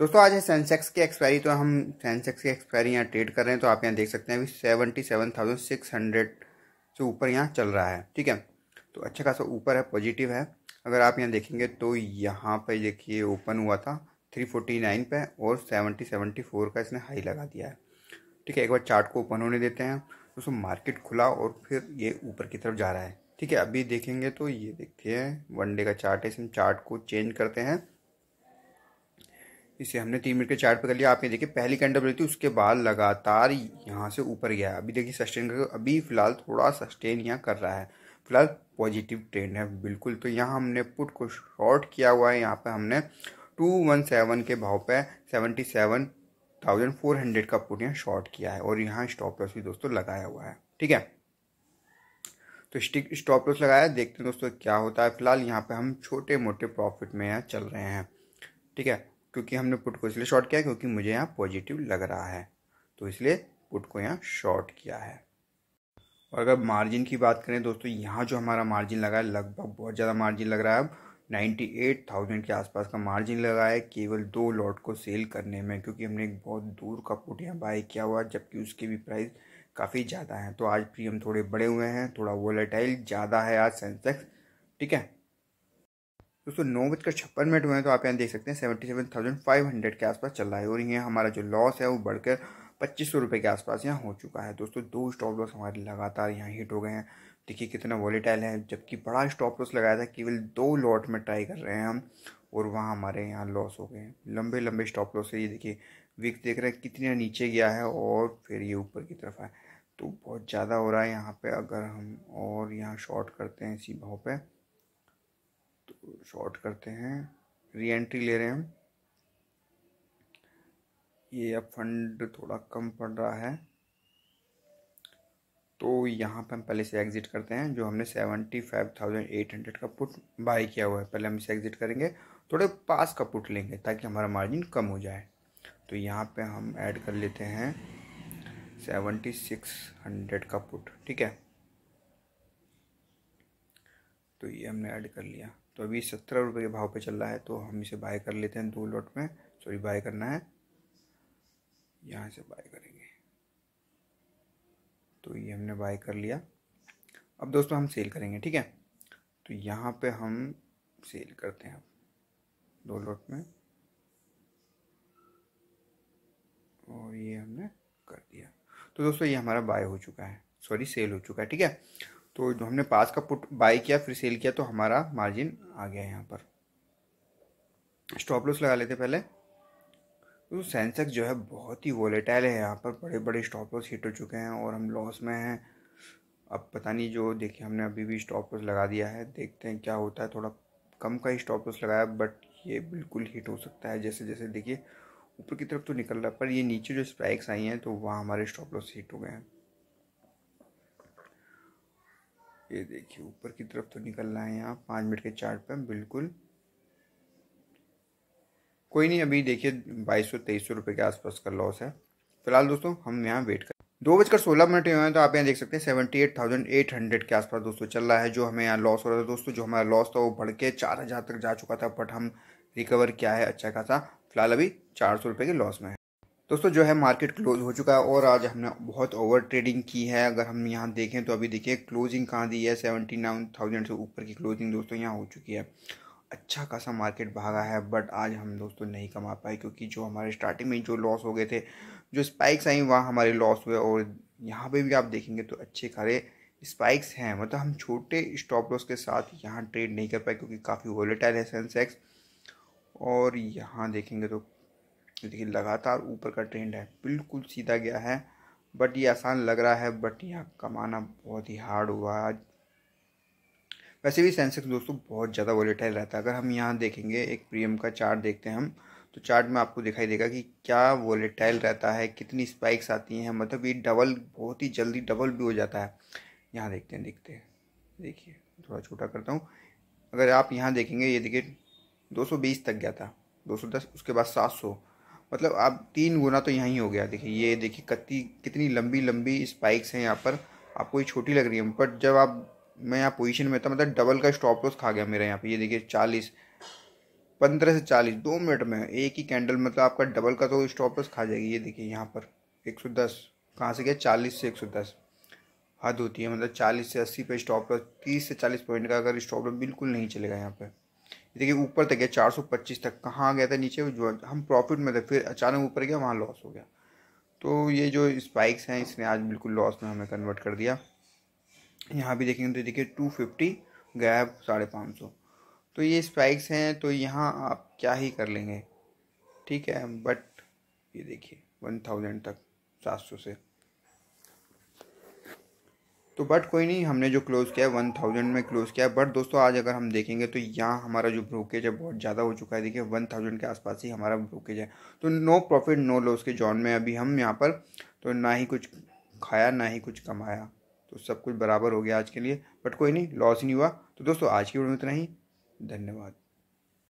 दोस्तों आज है सेंसेक्स की एक्सपायरी तो हम सेंसेक्स की एक्सपायरी यहाँ ट्रेड कर रहे हैं तो आप यहाँ देख सकते हैं अभी seventy seven thousand six hundred से ऊपर यहाँ चल रहा है ठीक है तो अच्छा खासा ऊपर है पॉजिटिव है अगर आप यहाँ देखेंगे तो यहाँ पर देखिए ओपन हुआ था थ्री फोर्टी नाइन पर और सेवेंटी सेवेंटी फोर का इसने हाई लगा दिया है ठीक है एक बार चार्ट को ओपन होने देते हैं दोस्तों मार्केट खुला और फिर ये ऊपर की तरफ जा रहा है ठीक है अभी देखेंगे तो ये देखते हैं वन डे का चार्ट है इसमें चार्ट को चेंज करते हैं इसे हमने तीन मिनट के चार्ट पे कर लिया आप ये देखिए पहली कैंडल बनी थी उसके बाद लगातार यहाँ से ऊपर गया अभी देखिए सस्टेन कर अभी फिलहाल थोड़ा सस्टेन यहाँ कर रहा है फिलहाल पॉजिटिव ट्रेंड है बिल्कुल तो यहाँ हमने पुट को शॉर्ट किया हुआ है यहाँ पर हमने टू वन सेवन के भाव पे seventy seven thousand four hundred का पुट यहाँ शॉर्ट किया है और यहाँ स्टॉप लॉस भी दोस्तों लगाया हुआ है ठीक है तो स्टिक स्टॉप लॉस लगाया देखते हैं दोस्तों क्या होता है फिलहाल यहाँ पे हम छोटे मोटे प्रॉफिट में यहाँ चल रहे हैं ठीक है क्योंकि हमने पुट को इसलिए शॉर्ट किया क्योंकि मुझे यहाँ पॉजिटिव लग रहा है तो इसलिए पुट को यहाँ शॉर्ट किया है और अगर मार्जिन की बात करें दोस्तों यहाँ जो हमारा मार्जिन लगा है लगभग बहुत ज़्यादा मार्जिन लग रहा है अब नाइन्टी एट थाउजेंड के आसपास का मार्जिन लगा है केवल दो लॉट को सेल करने में क्योंकि हमने एक बहुत दूर का पुट यहाँ बाय किया हुआ जबकि उसके भी प्राइस काफ़ी ज़्यादा है तो आज प्रीमियम थोड़े बड़े हुए हैं थोड़ा वोलेटाइल ज़्यादा है आज सेंसेक्स ठीक है दोस्तों नौ बजकर छप्पन मिनट हुए हैं तो आप यहाँ देख सकते हैं seventy seven thousand five hundred के आसपास चल रहा है और यहाँ हमारा जो लॉस है वो बढ़कर पच्चीस सौ रुपये के आसपास यहाँ हो चुका है दोस्तों दो स्टॉप लॉस हमारे लगातार यहाँ हिट हो गए हैं देखिए कितना वॉलीटाइल है जबकि बड़ा स्टॉप लॉस लगाया था केवल दो लॉट में ट्राई कर रहे हैं हम और वहाँ हमारे यहाँ लॉस हो गए हैं लंबे लंबे स्टॉप लॉस है ये देखिए विक देख रहे हैं कितना नीचे गया है और फिर ये ऊपर की तरफ है तो बहुत ज़्यादा हो रहा है यहाँ पे अगर हम और यहाँ शॉर्ट करते हैं इसी भाव पे शॉर्ट करते हैं री एंट्री ले रहे हैं ये अब फंड थोड़ा कम पड़ रहा है तो यहाँ पर हम पहले से एग्ज़िट करते हैं जो हमने seventy five thousand eight hundred का पुट बाई किया हुआ है पहले हम इसे एग्ज़िट करेंगे थोड़े पास का पुट लेंगे ताकि हमारा मार्जिन कम हो जाए तो यहाँ पे हम ऐड कर लेते हैं सेवेंटी सिक्स हंड्रेड का पुट ठीक है तो ये हमने ऐड कर लिया तो अभी सत्रह रुपये के भाव पे चल रहा है तो हम इसे बाय कर लेते हैं दो लॉट में सॉरी बाय करना है यहाँ से बाय करेंगे तो ये हमने बाय कर लिया अब दोस्तों हम सेल करेंगे ठीक है तो यहाँ पे हम सेल करते हैं दो लॉट में और ये हमने कर दिया तो दोस्तों ये हमारा बाय हो चुका है सॉरी सेल हो चुका है ठीक है तो हमने पास का पुट बाई किया फिर सेल किया तो हमारा मार्जिन आ गया यहाँ पर स्टॉप लॉस लगा लेते पहले तो सेंसेक्स जो है बहुत ही वॉलेटाइल है यहाँ पर बड़े बड़े स्टॉप लॉस हिट हो चुके हैं और हम लॉस में हैं अब पता नहीं जो देखिए हमने अभी भी स्टॉप लॉस लगा दिया है देखते हैं क्या होता है थोड़ा कम का ही स्टॉप लॉस लगाया बट ये बिल्कुल हिट हो सकता है जैसे जैसे देखिए ऊपर की तरफ तो निकल रहा है पर ये नीचे जो स्प्राइक्स आई हैं तो वहाँ हमारे स्टॉप लॉस हिट हो गए हैं ये देखिए ऊपर की तरफ तो निकलना है यहाँ पाँच मिनट के चार्ट पे बिल्कुल कोई नहीं अभी देखिए बाईस सौ तेईस सौ रुपये के आसपास का लॉस है फिलहाल दोस्तों हम यहाँ वेट कर दो बजकर सोलह मिनट हुए हैं तो आप यहाँ देख सकते हैं seventy eight thousand eight hundred के आसपास दोस्तों चल रहा है जो हमें यहाँ लॉस हो रहा था दोस्तों जो हमारा लॉस था वो बढ़ के चार हज़ार तक जा चुका था बट हम रिकवर किया है अच्छा खासा फिलहाल अभी चार सौ रुपये के लॉस में है दोस्तों जो है मार्केट क्लोज हो चुका है और आज हमने बहुत ओवर ट्रेडिंग की है अगर हम यहाँ देखें तो अभी देखिए क्लोजिंग कहाँ दी है सेवेंटी नाइन थाउजेंड से ऊपर की क्लोजिंग दोस्तों यहाँ हो चुकी है अच्छा खासा मार्केट भागा है बट आज हम दोस्तों नहीं कमा पाए क्योंकि जो हमारे स्टार्टिंग में जो लॉस हो गए थे जो स्पाइक्स आई वहाँ हमारे लॉस हुए और यहाँ पर भी आप देखेंगे तो अच्छे खारे स्पाइक्स हैं मतलब हम छोटे स्टॉप लॉस के साथ यहाँ ट्रेड नहीं कर पाए क्योंकि काफ़ी वोलेटाइल है सेंसेक्स और यहाँ देखेंगे तो देखिए लगातार ऊपर का ट्रेंड है बिल्कुल सीधा गया है बट ये आसान लग रहा है बट यहाँ कमाना बहुत ही हार्ड हुआ आज वैसे भी सेंसेक्स दोस्तों बहुत ज़्यादा वॉलेटाइल रहता है अगर हम यहाँ देखेंगे एक प्रीमियम का चार्ट देखते हैं हम तो चार्ट में आपको दिखाई देगा कि क्या वॉलेटाइल रहता है कितनी स्पाइक्स आती हैं मतलब ये डबल बहुत ही जल्दी डबल भी हो जाता है यहाँ देखते हैं देखते हैं देखिए थोड़ा छोटा करता हूँ अगर आप यहाँ देखेंगे ये देखिए दो तक गया था दो उसके बाद सात मतलब आप तीन गुना तो यहाँ ही हो गया देखिए ये देखिए कति कितनी लंबी लंबी स्पाइक्स हैं यहाँ पर आपको ये छोटी लग रही है बट जब आप मैं यहाँ पोजीशन में था मतलब डबल का स्टॉप लॉस खा गया मेरा यहाँ पे ये देखिए चालीस पंद्रह से चालीस दो मिनट में एक ही कैंडल मतलब आपका डबल का तो स्टॉप लॉस खा जाएगी ये देखिए यहाँ पर एक सौ दस कहाँ से गया चालीस से एक सौ दस हद होती है मतलब चालीस से अस्सी पे स्टॉप लॉस तीस से चालीस पॉइंट का अगर स्टॉप लॉस बिल्कुल नहीं चलेगा यहाँ पर देखिए ऊपर तक गया 425 तक कहाँ गया था नीचे जो हम प्रॉफिट में थे फिर अचानक ऊपर गया वहाँ लॉस हो गया तो ये जो स्पाइक्स हैं इसने आज बिल्कुल लॉस में हमें कन्वर्ट कर दिया यहाँ भी देखेंगे तो देखिए टू फिफ्टी गया साढ़े पाँच सौ तो ये स्पाइक्स हैं तो यहाँ आप क्या ही कर लेंगे ठीक है बट ये देखिए वन थाउजेंड तक सात सौ से तो बट कोई नहीं हमने जो क्लोज़ किया है वन थाउजेंड में क्लोज़ किया है बट दोस्तों आज अगर हम देखेंगे तो यहाँ हमारा जो ब्रोकेज है बहुत ज़्यादा हो चुका है देखिए वन थाउजेंड के आसपास ही हमारा ब्रोकेज है तो नो प्रॉफिट नो लॉस के जॉन में अभी हम यहाँ पर तो ना ही कुछ खाया ना ही कुछ कमाया तो सब कुछ बराबर हो गया आज के लिए बट कोई नहीं लॉस नहीं हुआ तो दोस्तों आज की वीडियो में इतना ही धन्यवाद